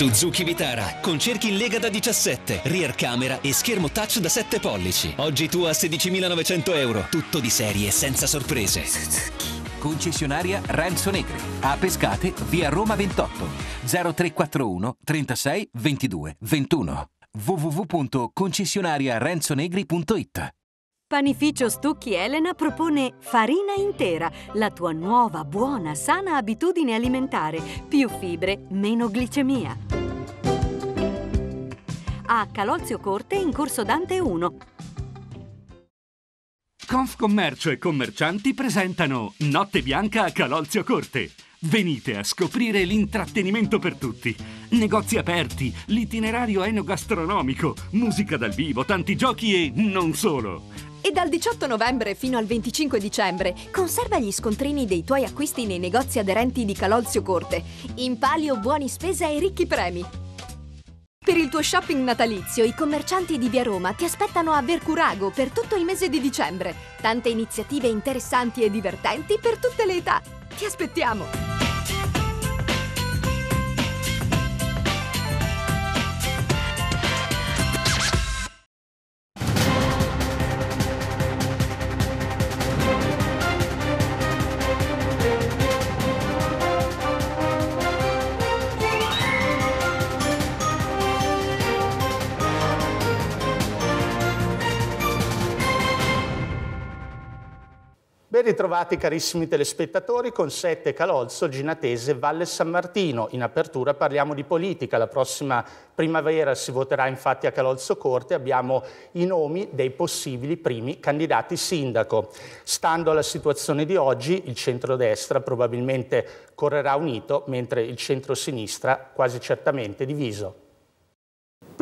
Suzuki Vitara, con cerchi in lega da 17, rear camera e schermo touch da 7 pollici. Oggi tu a 16.900 euro, tutto di serie senza sorprese. Concessionaria Renzo Negri, a Pescate, via Roma 28, 0341 36 22 21 www.concessionariarenzonegri.it Panificio Stucchi Elena propone Farina intera, la tua nuova buona sana abitudine alimentare. Più fibre, meno glicemia. A Calozio Corte in corso Dante 1. Confcommercio e commercianti presentano Notte Bianca a Calozio Corte. Venite a scoprire l'intrattenimento per tutti. Negozi aperti, l'itinerario enogastronomico, musica dal vivo, tanti giochi e non solo. E dal 18 novembre fino al 25 dicembre conserva gli scontrini dei tuoi acquisti nei negozi aderenti di Calolzio Corte. In palio buoni spese e ricchi premi. Per il tuo shopping natalizio, i commercianti di Via Roma ti aspettano a Vercurago per tutto il mese di dicembre. Tante iniziative interessanti e divertenti per tutte le età. Ti aspettiamo! Ben ritrovati carissimi telespettatori con Sette Calolzo, Ginatese, Valle San Martino. In apertura parliamo di politica. La prossima primavera si voterà infatti a Calolzo Corte. Abbiamo i nomi dei possibili primi candidati sindaco. Stando alla situazione di oggi, il centrodestra probabilmente correrà unito, mentre il centrosinistra quasi certamente diviso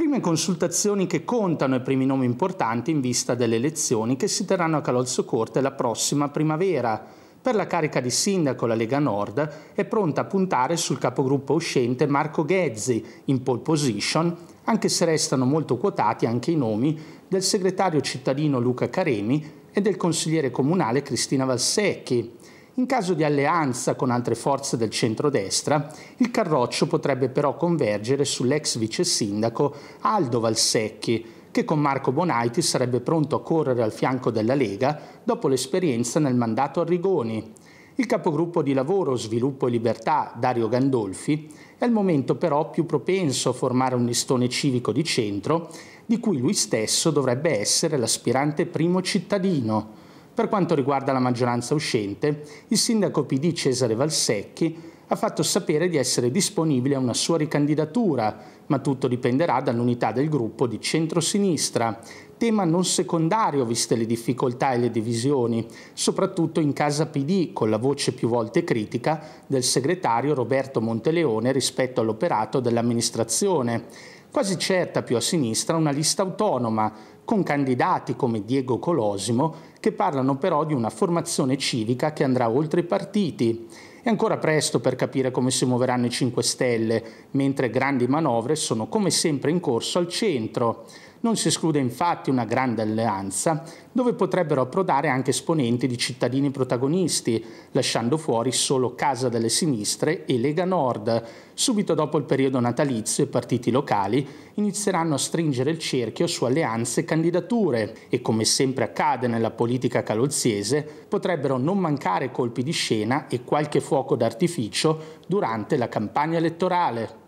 prime consultazioni che contano i primi nomi importanti in vista delle elezioni che si terranno a Corte la prossima primavera. Per la carica di sindaco la Lega Nord è pronta a puntare sul capogruppo uscente Marco Ghezzi, in pole position, anche se restano molto quotati anche i nomi del segretario cittadino Luca Caremi e del consigliere comunale Cristina Valsecchi. In caso di alleanza con altre forze del centrodestra, il Carroccio potrebbe però convergere sull'ex vice sindaco Aldo Valsecchi, che con Marco Bonaiti sarebbe pronto a correre al fianco della Lega dopo l'esperienza nel mandato a Rigoni. Il capogruppo di lavoro, sviluppo e libertà, Dario Gandolfi, è al momento però più propenso a formare un listone civico di centro, di cui lui stesso dovrebbe essere l'aspirante primo cittadino. Per quanto riguarda la maggioranza uscente, il sindaco PD Cesare Valsecchi ha fatto sapere di essere disponibile a una sua ricandidatura, ma tutto dipenderà dall'unità del gruppo di centrosinistra, tema non secondario viste le difficoltà e le divisioni, soprattutto in casa PD con la voce più volte critica del segretario Roberto Monteleone rispetto all'operato dell'amministrazione. Quasi certa più a sinistra una lista autonoma, con candidati come Diego Colosimo che parlano però di una formazione civica che andrà oltre i partiti. È ancora presto per capire come si muoveranno i 5 Stelle, mentre grandi manovre sono come sempre in corso al centro. Non si esclude infatti una grande alleanza dove potrebbero approdare anche esponenti di cittadini protagonisti, lasciando fuori solo Casa delle Sinistre e Lega Nord. Subito dopo il periodo natalizio i partiti locali inizieranno a stringere il cerchio su alleanze e candidature e come sempre accade nella politica calozziese potrebbero non mancare colpi di scena e qualche fuoco d'artificio durante la campagna elettorale.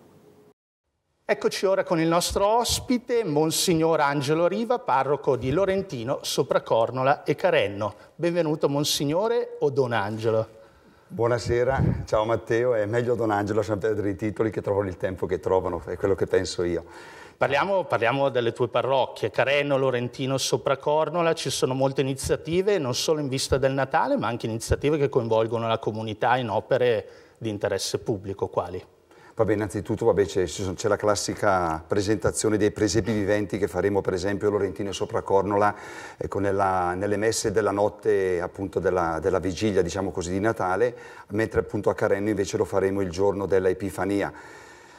Eccoci ora con il nostro ospite, Monsignor Angelo Riva, parroco di Lorentino, Sopracornola e Carenno. Benvenuto Monsignore o Don Angelo. Buonasera, ciao Matteo, è meglio Don Angelo sempre a perdere i titoli che trovano il tempo che trovano, è quello che penso io. Parliamo, parliamo, delle tue parrocchie, Carenno, Lorentino, Sopracornola, ci sono molte iniziative, non solo in vista del Natale, ma anche iniziative che coinvolgono la comunità in opere di interesse pubblico, quali? Vabbè, innanzitutto vabbè, c'è, la classica presentazione dei presepi viventi che faremo per esempio a Lorentino e Sopracornola ecco, nella, nelle messe della notte appunto della, della vigilia diciamo così, di Natale, mentre appunto a Carenno invece lo faremo il giorno della Epifania.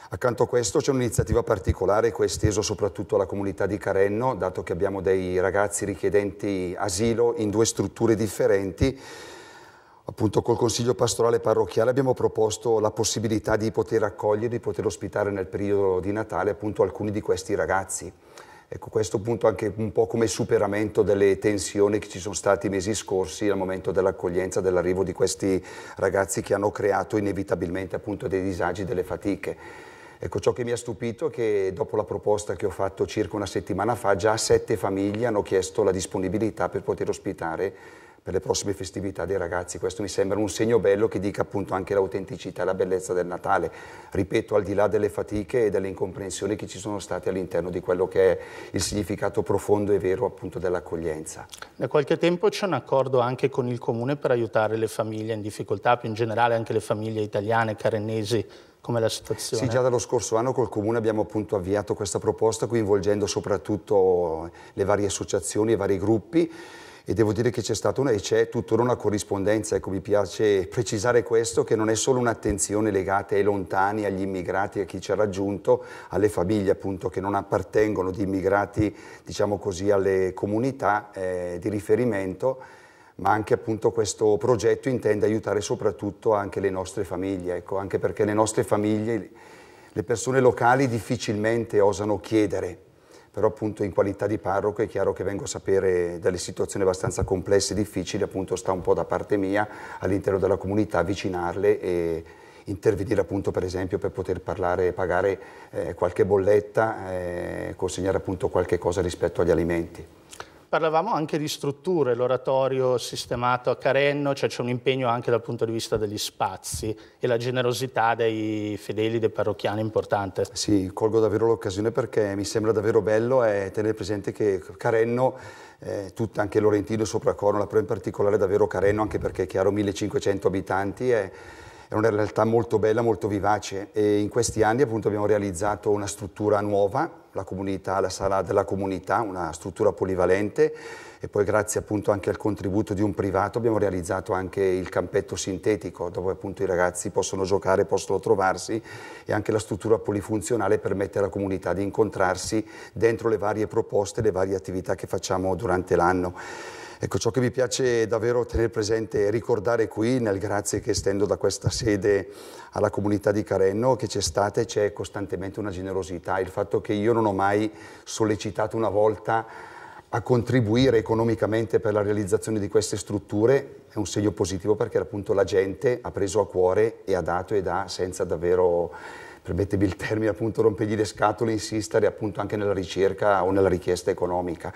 Accanto a questo c'è un'iniziativa particolare che è esteso soprattutto alla comunità di Carenno, dato che abbiamo dei ragazzi richiedenti asilo in due strutture differenti appunto col Consiglio Pastorale Parrocchiale abbiamo proposto la possibilità di poter accogliere, di poter ospitare nel periodo di Natale appunto alcuni di questi ragazzi. Ecco, questo appunto anche un po' come superamento delle tensioni che ci sono stati i mesi scorsi al momento dell'accoglienza, dell'arrivo di questi ragazzi che hanno creato inevitabilmente appunto dei disagi, delle fatiche. Ecco, ciò che mi ha stupito è che dopo la proposta che ho fatto circa una settimana fa, già sette famiglie hanno chiesto la disponibilità per poter ospitare per le prossime festività dei ragazzi. Questo mi sembra un segno bello che dica appunto anche l'autenticità e la bellezza del Natale. Ripeto, al di là delle fatiche e delle incomprensioni che ci sono state all'interno di quello che è il significato profondo e vero appunto dell'accoglienza. Da qualche tempo c'è un accordo anche con il Comune per aiutare le famiglie in difficoltà, più in generale anche le famiglie italiane, carennesi, come la situazione? Sì, già dallo scorso anno col Comune abbiamo appunto avviato questa proposta coinvolgendo soprattutto le varie associazioni e vari gruppi e devo dire che c'è stata una, e c'è tuttora una corrispondenza, ecco mi piace precisare questo, che non è solo un'attenzione legata ai lontani, agli immigrati, a chi ci ha raggiunto, alle famiglie appunto che non appartengono di immigrati, diciamo così, alle comunità eh, di riferimento, ma anche appunto questo progetto intende aiutare soprattutto anche le nostre famiglie, ecco, anche perché le nostre famiglie, le persone locali difficilmente osano chiedere però appunto in qualità di parroco è chiaro che vengo a sapere delle situazioni abbastanza complesse e difficili, appunto sta un po' da parte mia all'interno della comunità avvicinarle e intervenire appunto per esempio per poter parlare e pagare eh, qualche bolletta, eh, consegnare appunto qualche cosa rispetto agli alimenti parlavamo anche di strutture, l'oratorio sistemato a Carenno, cioè c'è un impegno anche dal punto di vista degli spazi e la generosità dei fedeli, dei parrocchiani importante. Sì, colgo davvero l'occasione perché mi sembra davvero bello eh, tenere presente che Carenno, eh, tutta, anche Lorentino sopra Cornola, però in particolare davvero Carenno, anche perché è chiaro 1500 abitanti, è è una realtà molto bella, molto vivace e in questi anni appunto abbiamo realizzato una struttura nuova, la comunità, la sala della comunità, una struttura polivalente e poi grazie appunto anche al contributo di un privato abbiamo realizzato anche il campetto sintetico dove appunto i ragazzi possono giocare, possono trovarsi e anche la struttura polifunzionale permette alla comunità di incontrarsi dentro le varie proposte, le varie attività che facciamo durante l'anno. Ecco, ciò che mi piace davvero tenere presente e ricordare qui nel grazie che estendo da questa sede alla comunità di Carenno che c'è stata e c'è costantemente una generosità, il fatto che io non ho mai sollecitato una volta a contribuire economicamente per la realizzazione di queste strutture è un segno positivo perché appunto la gente ha preso a cuore e ha dato e dà senza davvero permettetemi il termine, appunto rompegli le scatole, insistere appunto anche nella ricerca o nella richiesta economica.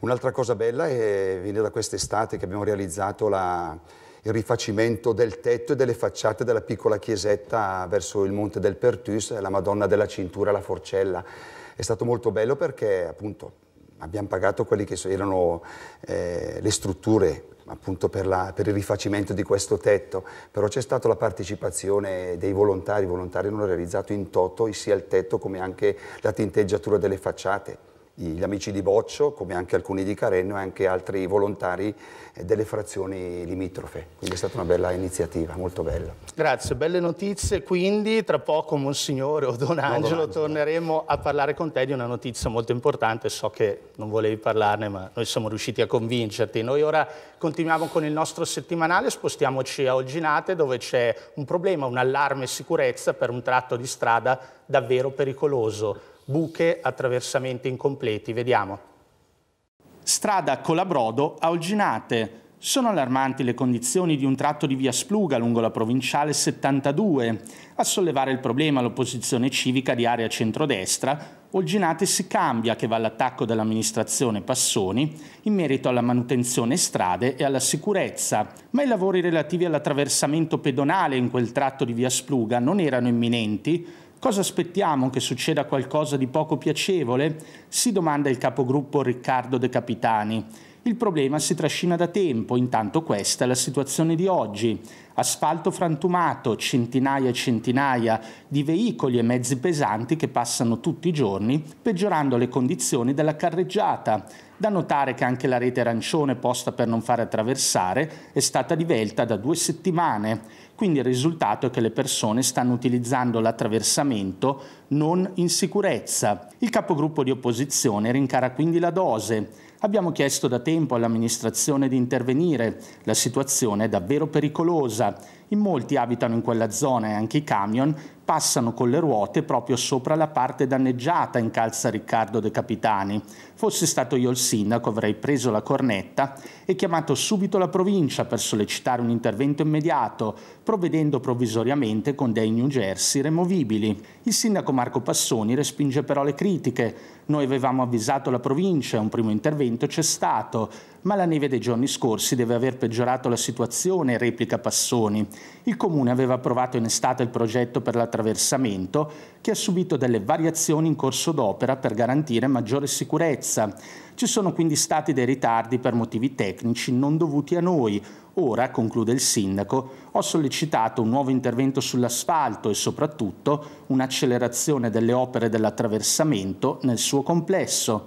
Un'altra cosa bella è viene da quest'estate che abbiamo realizzato la, il rifacimento del tetto e delle facciate della piccola chiesetta verso il Monte del Pertus, la Madonna della Cintura la Forcella. È stato molto bello perché appunto abbiamo pagato quelle che erano eh, le strutture appunto per, la, per, il rifacimento di questo tetto, però c'è stata la partecipazione dei volontari, i volontari hanno realizzato in toto sia il tetto come anche la tinteggiatura delle facciate gli amici di Boccio, come anche alcuni di Carenno e anche altri volontari eh, delle frazioni limitrofe. Quindi è stata una bella iniziativa, molto bella. Grazie, belle notizie. Quindi tra poco Monsignore o Don Angelo torneremo a parlare con te di una notizia molto importante. So che non volevi parlarne, ma noi siamo riusciti a convincerti. Noi ora continuiamo con il nostro settimanale, spostiamoci a Olginate dove c'è un problema, un allarme sicurezza per un tratto di strada davvero pericoloso buche, attraversamenti incompleti. Vediamo. Strada Colabrodo a Olginate. Sono allarmanti le condizioni di un tratto di via Spluga lungo la provinciale 72. A sollevare il problema l'opposizione civica di area centrodestra, Olginate si cambia che va all'attacco dell'amministrazione Passoni in merito alla manutenzione strade e alla sicurezza, ma i lavori relativi all'attraversamento pedonale in quel tratto di via Spluga non erano imminenti Cosa aspettiamo che succeda qualcosa di poco piacevole? Si domanda il capogruppo Riccardo De Capitani. Il problema si trascina da tempo, intanto questa è la situazione di oggi. Asfalto frantumato, centinaia e centinaia di veicoli e mezzi pesanti che passano tutti i giorni, peggiorando le condizioni della carreggiata. Da notare che anche la rete arancione posta per non fare attraversare è stata divelta da due settimane. Quindi il risultato è che le persone stanno utilizzando l'attraversamento non in sicurezza. Il capogruppo di opposizione rincara quindi la dose. Abbiamo chiesto da tempo all'amministrazione di intervenire. La situazione è davvero pericolosa. In molti abitano in quella zona e anche i camion passano con le ruote proprio sopra la parte danneggiata, incalza Riccardo De Capitani. Fossi stato io il sindaco avrei preso la cornetta e chiamato subito la provincia per sollecitare un intervento immediato, provvedendo provvisoriamente con dei New Jersey removibili. Il sindaco Marco Passoni respinge però le critiche. Noi avevamo avvisato la provincia, e un primo intervento c'è stato ma la neve dei giorni scorsi deve aver peggiorato la situazione, replica Passoni. Il comune aveva approvato in estate il progetto per l'attraversamento, che ha subito delle variazioni in corso d'opera per garantire maggiore sicurezza. Ci sono quindi stati dei ritardi per motivi tecnici non dovuti a noi. Ora, conclude il sindaco, ho sollecitato un nuovo intervento sull'asfalto e soprattutto un'accelerazione delle opere dell'attraversamento nel suo complesso.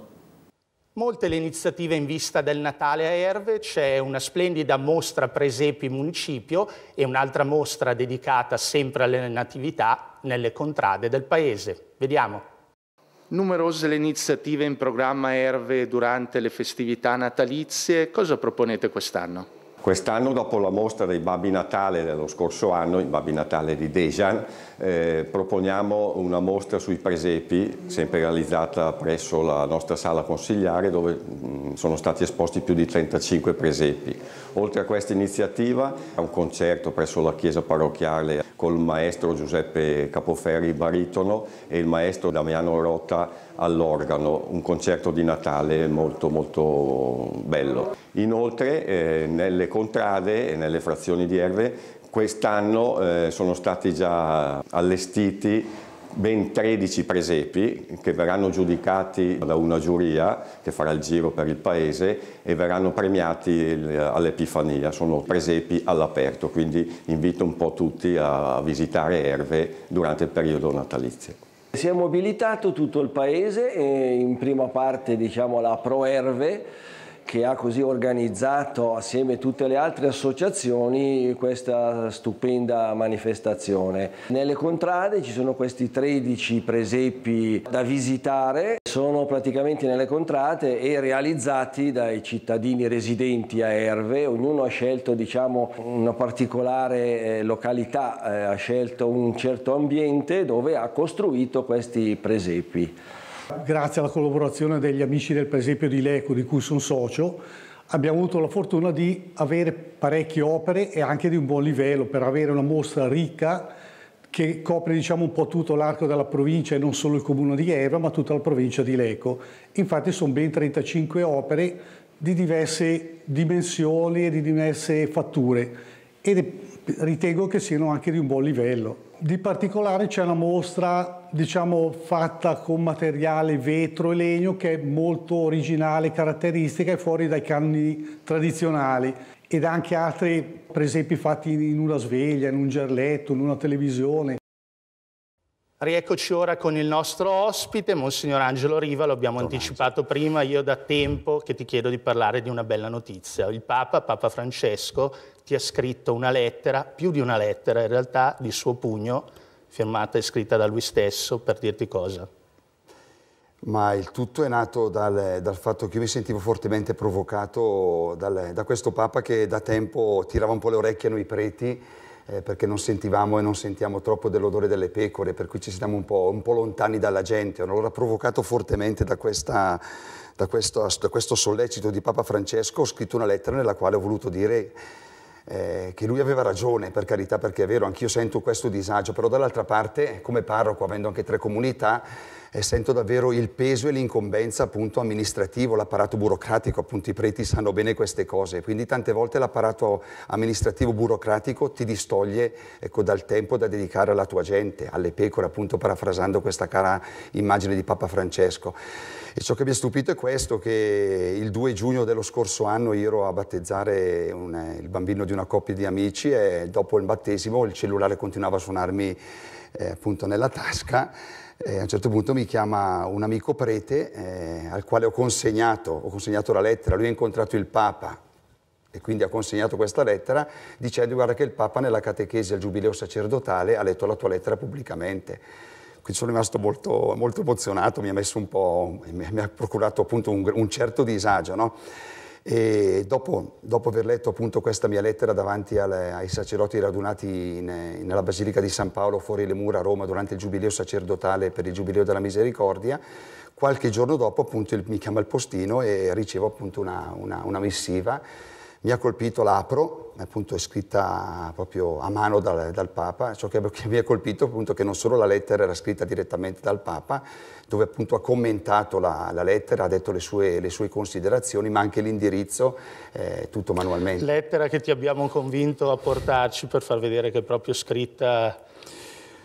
Molte le iniziative in vista del Natale a Erve, c'è una splendida mostra Presepi Municipio e un'altra mostra dedicata sempre alle natività nelle contrade del paese. Vediamo. Numerose le iniziative in programma Erve durante le festività natalizie, cosa proponete quest'anno? Quest'anno, dopo la mostra dei Babbi Natale dello scorso anno, i Babbi Natale di Dejan, eh, proponiamo una mostra sui presepi, sempre realizzata presso la nostra sala consigliare, dove mh, mm, sono stati esposti più di 35 presepi. Oltre a questa iniziativa, un concerto presso la chiesa parrocchiale col maestro Giuseppe Capoferri, baritono, e il maestro Damiano Rota, all'organo, un concerto di Natale molto molto bello. Inoltre eh, nelle contrade e nelle frazioni di Erve quest'anno eh, sono stati già allestiti ben 13 presepi che verranno giudicati da una giuria che farà il giro per il paese e verranno premiati all'Epifania, sono presepi all'aperto, quindi invito un po' tutti a visitare Erve durante il periodo natalizio. Si è mobilitato tutto il paese, eh, in prima parte diciamo la Proerve, che ha così organizzato assieme a tutte le altre associazioni questa stupenda manifestazione. Nelle contrade ci sono questi 13 presepi da visitare, sono praticamente nelle contrade e realizzati dai cittadini residenti a Erve, ognuno ha scelto diciamo, una particolare eh, località, eh, ha scelto un certo ambiente dove ha costruito questi presepi. Grazie alla collaborazione degli amici del Presepio di Leco, di cui sono socio, abbiamo avuto la fortuna di avere parecchie opere e anche di un buon livello per avere una mostra ricca che copre diciamo, un po' tutto l'arco della provincia e non solo il comune di Evra, ma tutta la provincia di Leco. Infatti sono ben 35 opere di diverse dimensioni e di diverse fatture e ritengo che siano anche di un buon livello. Di particolare c'è una mostra diciamo fatta con materiale vetro e legno che è molto originale, caratteristica e fuori dai canoni tradizionali ed anche altri per esempio fatti in una sveglia, in un gerletto, in una televisione. Rieccoci ora con il nostro ospite, Monsignor Angelo Riva, lo abbiamo Tornazio. anticipato prima, io da tempo che ti chiedo di parlare di una bella notizia. Il Papa, Papa Francesco, ti ha scritto una lettera, più di una lettera in realtà, di suo pugno, firmata e scritta da lui stesso per dirti cosa. Ma il tutto è nato dal, dal fatto che io mi sentivo fortemente provocato dal, da questo Papa che da tempo tirava un po' le orecchie a noi preti eh, perché non sentivamo e non sentiamo troppo dell'odore delle pecore, per cui ci siamo un po', un po lontani dalla gente. Allora provocato fortemente da, questa, da, questo, da questo sollecito di Papa Francesco ho scritto una lettera nella quale ho voluto dire eh, che lui aveva ragione, per carità, perché è vero, anch'io sento questo disagio, però dall'altra parte, come parroco, avendo anche tre comunità, eh, sento davvero il peso e l'incombenza appunto amministrativo, l'apparato burocratico, appunto i preti sanno bene queste cose, quindi tante volte l'apparato amministrativo burocratico ti distoglie ecco, dal tempo da dedicare alla tua gente, alle pecore, appunto parafrasando questa cara immagine di Papa Francesco. E ciò che mi ha stupito è questo, che il 2 giugno dello scorso anno io ero a battezzare un, eh, il bambino di una coppia di amici e dopo il battesimo il cellulare continuava a suonarmi eh, appunto nella tasca. E a un certo punto mi chiama un amico prete eh, al quale ho consegnato, ho consegnato la lettera, lui ha incontrato il Papa, e quindi ha consegnato questa lettera dicendo guarda che il Papa nella catechesi al giubileo sacerdotale ha letto la tua lettera pubblicamente quindi sono rimasto molto, molto emozionato, mi ha messo un po', mi ha procurato appunto un, un certo disagio, no? E dopo, dopo, aver letto appunto questa mia lettera davanti alle, ai sacerdoti radunati in, nella Basilica di San Paolo fuori le mura a Roma durante il giubileo sacerdotale per il giubileo della misericordia, qualche giorno dopo appunto mi chiama il postino e ricevo appunto una, una, una missiva mi ha colpito l'apro, appunto è scritta proprio a mano dal, dal Papa, ciò che, che mi ha colpito appunto che non solo la lettera era scritta direttamente dal Papa, dove appunto ha commentato la, la lettera, ha detto le sue, le sue, considerazioni, ma anche l'indirizzo, eh, tutto manualmente. Lettera che ti abbiamo convinto a portarci per far vedere che è proprio scritta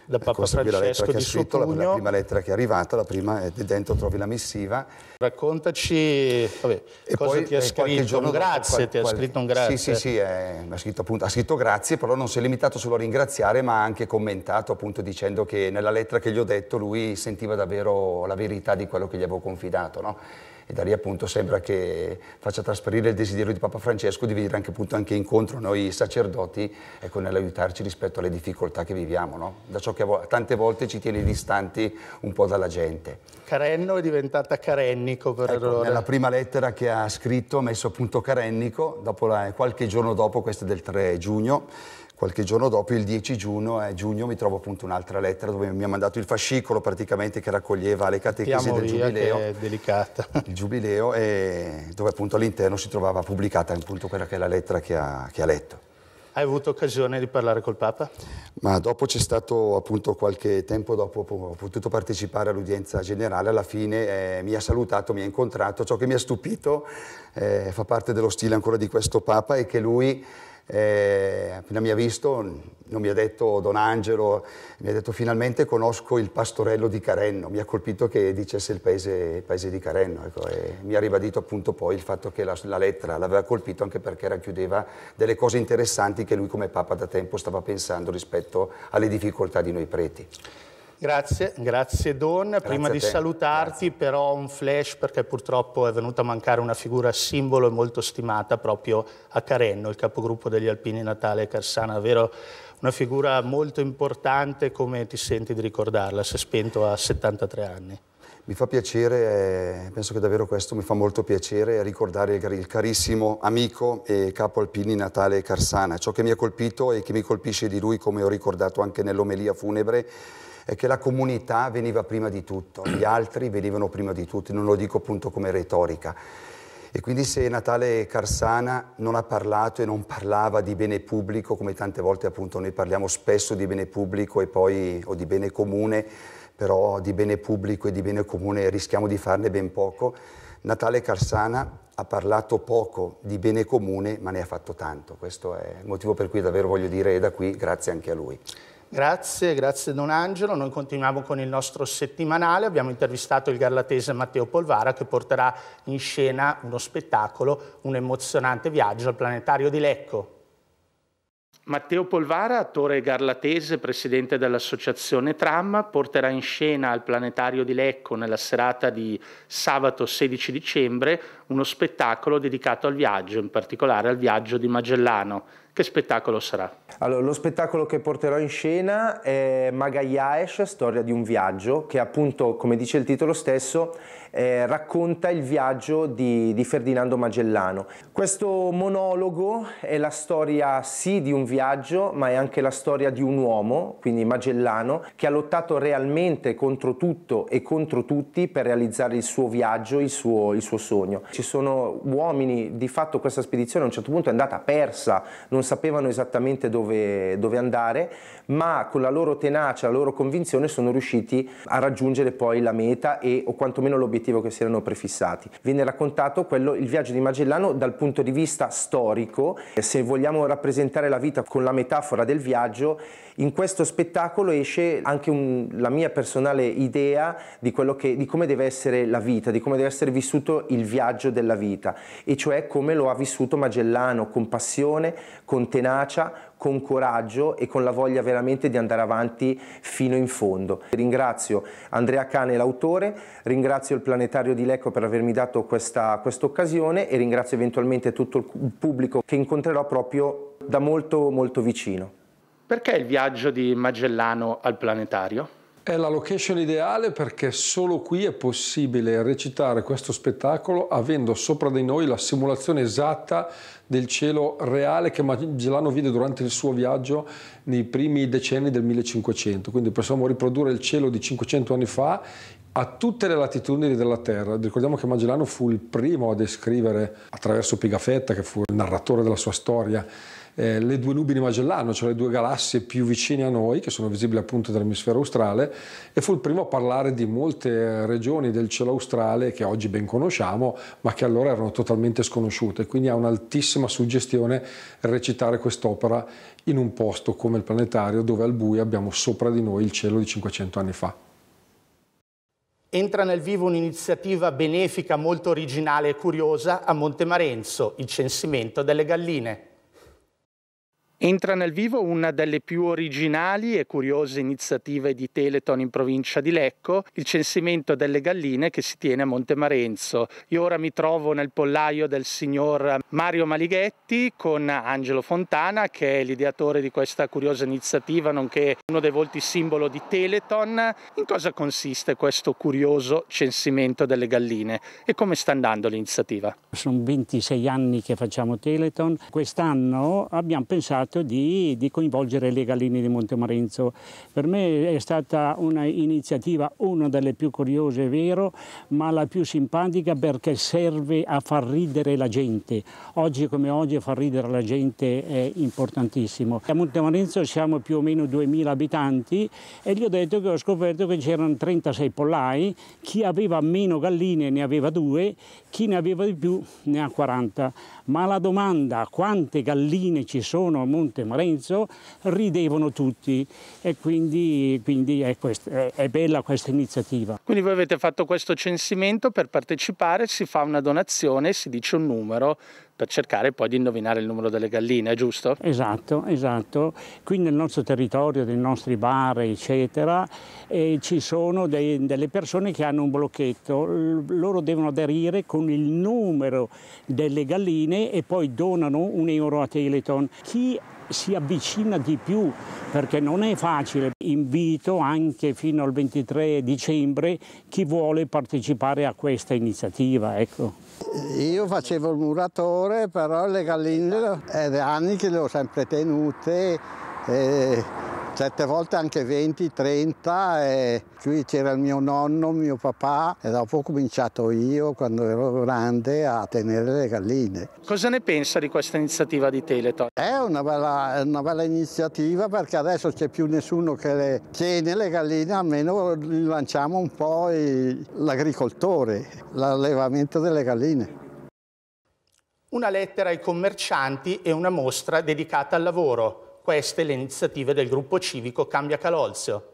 da Papa Francesco la di scritto, suo pugno. La, prima lettera che è arrivata, la prima è dentro trovi la missiva. Raccontaci vabbè, e cosa poi, ti ha scritto, un grazie, qual, ti ha scritto un grazie. Sì, sì, sì, è, ha, scritto, appunto, ha scritto grazie, però non si è limitato solo a ringraziare, ma ha anche commentato appunto dicendo che nella lettera che gli ho detto lui sentiva davvero la verità di quello che gli avevo confidato, no? e da lì appunto sembra che faccia trasferire il desiderio di Papa Francesco di venire anche, appunto, anche incontro noi sacerdoti ecco, nell'aiutarci rispetto alle difficoltà che viviamo, no? da ciò che tante volte ci tiene distanti un po' dalla gente. Carenno è diventata Carennico per ecco, allora. Nella prima lettera che ha scritto ha messo appunto Carennico, la, qualche giorno dopo, questa è del 3 giugno, Qualche giorno dopo, il 10 giugno, eh, giugno mi trovo appunto un'altra lettera dove mi ha mandato il fascicolo praticamente che raccoglieva le catechesi Stiamo del giubileo. Che è delicata. Il giubileo, e dove appunto all'interno si trovava pubblicata appunto quella che è la lettera che ha, che ha letto. Hai avuto occasione di parlare col Papa? Ma dopo c'è stato appunto qualche tempo dopo ho potuto partecipare all'udienza generale, alla fine eh, mi ha salutato, mi ha incontrato, ciò che mi ha stupito eh, fa parte dello stile ancora di questo Papa è che lui eh, appena mi ha visto, non mi ha detto Don Angelo, mi ha detto finalmente conosco il pastorello di Carenno, mi ha colpito che dicesse il paese, il paese di Carenno, ecco, mi ha ribadito appunto poi il fatto che la, la lettera l'aveva colpito anche perché racchiudeva delle cose interessanti che lui come Papa da tempo stava pensando rispetto alle difficoltà di noi preti. Grazie, grazie Don. Grazie Prima di salutarti grazie. però un flash perché purtroppo è venuta a mancare una figura simbolo e molto stimata proprio a Carenno, il capogruppo degli Alpini Natale Carsana, vero? Una figura molto importante, come ti senti di ricordarla? Si è spento a 73 anni. Mi fa piacere, penso che davvero questo mi fa molto piacere ricordare il carissimo amico e capo alpini Natale Carsana. Ciò che mi ha colpito e che mi colpisce di lui, come ho ricordato anche nell'omelia funebre, è che la comunità veniva prima di tutto, gli altri venivano prima di tutti, non lo dico appunto come retorica. E quindi se Natale Carsana non ha parlato e non parlava di bene pubblico, come tante volte appunto noi parliamo spesso di bene pubblico poi, o di bene comune, però di bene pubblico e di bene comune rischiamo di farne ben poco, Natale Carsana ha parlato poco di bene comune ma ne ha fatto tanto. Questo è il motivo per cui davvero voglio dire da qui grazie anche a lui. Grazie, grazie Don Angelo. Noi continuiamo con il nostro settimanale. Abbiamo intervistato il garlatese Matteo Polvara che porterà in scena uno spettacolo, un emozionante viaggio al planetario di Lecco. Matteo Polvara, attore garlatese, presidente dell'associazione Tram, porterà in scena al Planetario di Lecco nella serata di sabato 16 dicembre uno spettacolo dedicato al viaggio, in particolare al viaggio di Magellano che spettacolo sarà? Allora, lo spettacolo che porterò in scena è Magayaesh, storia di un viaggio, che appunto, come dice il titolo stesso, eh, racconta il viaggio di, di, Ferdinando Magellano. Questo monologo è la storia sì di un viaggio, ma è anche la storia di un uomo, quindi Magellano, che ha lottato realmente contro tutto e contro tutti per realizzare il suo viaggio, il suo, il suo sogno. Ci sono uomini, di fatto questa spedizione a un certo punto è andata persa, non non sapevano esattamente dove, dove andare, ma con la loro tenacia, la loro convinzione sono riusciti a raggiungere poi la meta e o quantomeno l'obiettivo che si erano prefissati. Viene raccontato quello, il viaggio di Magellano dal punto di vista storico, se vogliamo rappresentare la vita con la metafora del viaggio, in questo spettacolo esce anche un, la mia personale idea di, che, di come deve essere la vita, di come deve essere vissuto il viaggio della vita, e cioè come lo ha vissuto Magellano, con passione, con tenacia, con coraggio e con la voglia veramente di andare avanti fino in fondo. Ringrazio Andrea Cane, l'autore, ringrazio il Planetario di Lecco per avermi dato questa occasione e ringrazio eventualmente tutto il pubblico che incontrerò proprio da molto molto vicino. Perché il viaggio di Magellano al Planetario? È la location ideale perché solo qui è possibile recitare questo spettacolo avendo sopra di noi la simulazione esatta del cielo reale che Magellano vide durante il suo viaggio nei primi decenni del 1500. Quindi possiamo riprodurre il cielo di 500 anni fa a tutte le latitudini della Terra. Ricordiamo che Magellano fu il primo a descrivere attraverso Pigafetta, che fu il narratore della sua storia, eh, le due nubi di Magellano, cioè le due galassie più vicine a noi, che sono visibili appunto dall'emisfero australe, e fu il primo a parlare di molte eh, regioni del cielo australe che oggi ben conosciamo, ma che allora erano totalmente sconosciute. Quindi ha un'altissima suggestione recitare quest'opera in un posto come il planetario, dove al buio abbiamo sopra di noi il cielo di 500 anni fa. Entra nel vivo un'iniziativa benefica molto originale e curiosa a Montemarenzo, il censimento delle galline. Entra nel vivo una delle più originali e curiose iniziative di Teleton in provincia di Lecco, il censimento delle galline che si tiene a Montemarenzo. Io ora mi trovo nel pollaio del signor Mario Malighetti con Angelo Fontana, che è l'ideatore di questa curiosa iniziativa, nonché uno dei volti simbolo di Teleton. In cosa consiste questo curioso censimento delle galline e come sta andando l'iniziativa? Sono 26 anni che facciamo Teleton. Quest'anno abbiamo pensato fatto di, di coinvolgere le galline di Montemarenzo. Per me è stata un'iniziativa, una delle più curiose, è vero, ma la più simpatica perché serve a far ridere la gente. Oggi come oggi far ridere la gente è importantissimo. A Montemarenzo siamo più o meno 2000 abitanti e gli ho detto che ho scoperto che c'erano 36 pollai, chi aveva meno galline ne aveva due, chi ne aveva di più ne ha 40. Ma la domanda quante galline ci sono a Montemarenzo Conte, Marenzo, ridevano tutti e quindi, quindi è, quest, è, è bella questa iniziativa. Quindi voi avete fatto questo censimento, per partecipare si fa una donazione, si dice un numero, per cercare poi di indovinare il numero delle galline, giusto? Esatto, esatto. Qui nel nostro territorio, nei nostri bar, eccetera, eh, ci sono dei, delle persone che hanno un blocchetto, loro devono aderire con il numero delle galline e poi donano un euro a Teleton. Chi si avvicina di più perché non è facile. Invito anche fino al 23 dicembre chi vuole partecipare a questa iniziativa. Ecco. Io facevo il muratore, però le galline è eh, da anni che le ho sempre tenute. E eh, Sette volte anche 20, 30 e qui c'era il mio nonno, mio papà e dopo ho cominciato io quando ero grande a tenere le galline. Cosa ne pensa di questa iniziativa di Teleton? È una bella, una bella iniziativa perché adesso c'è più nessuno che le tiene le galline, almeno lanciamo un po' l'agricoltore, l'allevamento delle galline una lettera ai commercianti e una mostra dedicata al lavoro queste le iniziative del gruppo civico Cambia Calolzio.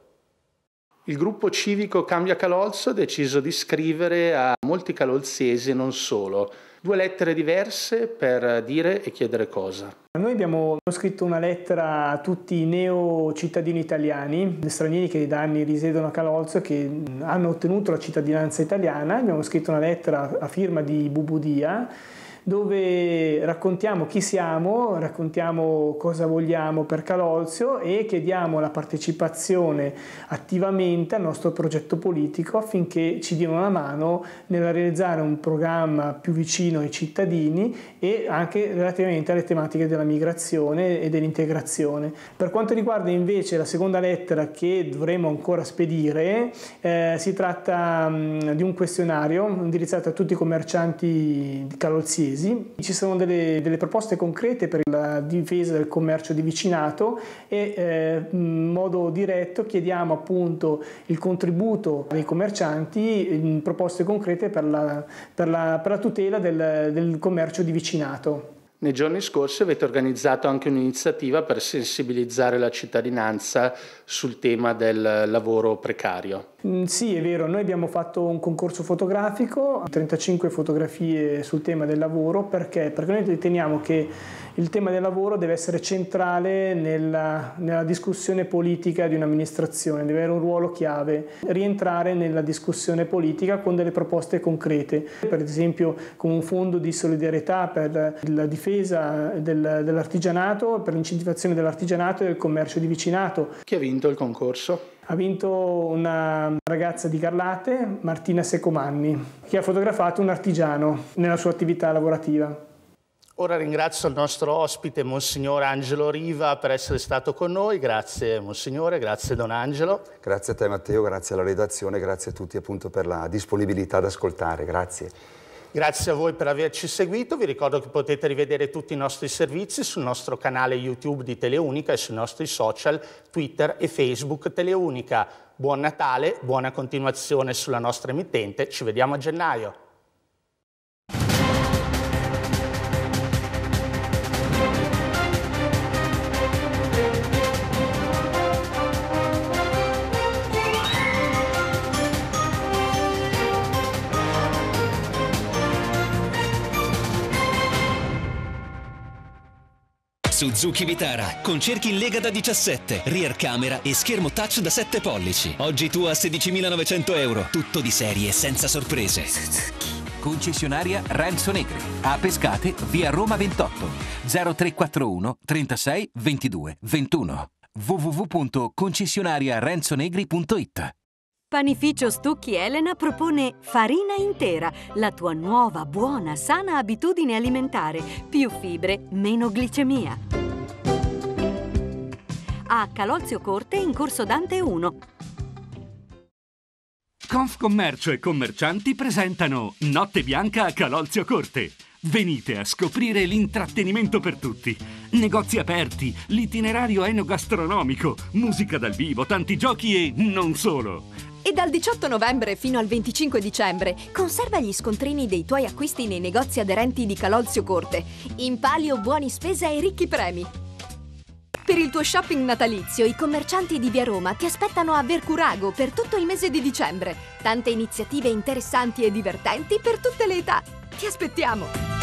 Il gruppo civico Cambia Calolzio ha deciso di scrivere a molti calolziesi e non solo, due lettere diverse per dire e chiedere cosa. Noi abbiamo scritto una lettera a tutti i neo cittadini italiani, stranieri che da anni risiedono a Calolzio, che hanno ottenuto la cittadinanza italiana. Abbiamo scritto una lettera a firma di Bubudia dove raccontiamo chi siamo, raccontiamo cosa vogliamo per Calolzio e chiediamo la partecipazione attivamente al nostro progetto politico affinché ci diano una mano nel realizzare un programma più vicino ai cittadini e anche relativamente alle tematiche della migrazione e dell'integrazione. Per quanto riguarda invece la seconda lettera che dovremo ancora spedire, eh, si tratta mh, mm, di un questionario indirizzato a tutti i commercianti calolziesi paesi. Ci sono delle, delle, proposte concrete per la difesa del commercio di vicinato e eh, in modo diretto chiediamo appunto il contributo dei commercianti in proposte concrete per la, per la, per la tutela del, del commercio di vicinato. Nei giorni scorsi avete organizzato anche un'iniziativa per sensibilizzare la cittadinanza sul tema del lavoro precario. Mm, sì, è vero, noi abbiamo fatto un concorso fotografico, 35 fotografie sul tema del lavoro, perché? Perché noi riteniamo che il tema del lavoro deve essere centrale nella, nella discussione politica di un'amministrazione, deve avere un ruolo chiave, rientrare nella discussione politica con delle proposte concrete, per esempio con un fondo di solidarietà per la difesa del, dell'artigianato, per l'incentivazione dell'artigianato e del commercio di vicinato. Chi ha vinto il concorso? ha vinto una ragazza di Carlate, Martina Secomanni, che ha fotografato un artigiano nella sua attività lavorativa. Ora ringrazio il nostro ospite, Monsignor Angelo Riva, per essere stato con noi. Grazie Monsignore, grazie Don Angelo. Grazie a te Matteo, grazie alla redazione, grazie a tutti appunto per la disponibilità ad ascoltare. Grazie. Grazie a voi per averci seguito, vi ricordo che potete rivedere tutti i nostri servizi sul nostro canale YouTube di Teleunica e sui nostri social Twitter e Facebook Teleunica. Buon Natale, buona continuazione sulla nostra emittente, ci vediamo a gennaio. Suzuki Vitara con cerchi in lega da 17, rear camera e schermo touch da 7 pollici. Oggi tu a 16.900 euro, tutto di serie senza sorprese. Concessionaria Renzo Negri, a Pescate, via Roma 28, 0341 36 22 21 www.concessionariarenzonegri.it Panificio Stucchi Elena propone Farina intera, la tua nuova, buona, sana abitudine alimentare. Più fibre, meno glicemia. A Calozio Corte in corso Dante 1. Confcommercio e commercianti presentano Notte Bianca a Calozio Corte. Venite a scoprire l'intrattenimento per tutti. Negozi aperti, l'itinerario enogastronomico, musica dal vivo, tanti giochi e non solo. E dal 18 novembre fino al 25 dicembre conserva gli scontrini dei tuoi acquisti nei negozi aderenti di Calolzio Corte. In palio buoni spese e ricchi premi. Per il tuo shopping natalizio, i commercianti di Via Roma ti aspettano a Vercurago per tutto il mese di dicembre. Tante iniziative interessanti e divertenti per tutte le età. Ti aspettiamo!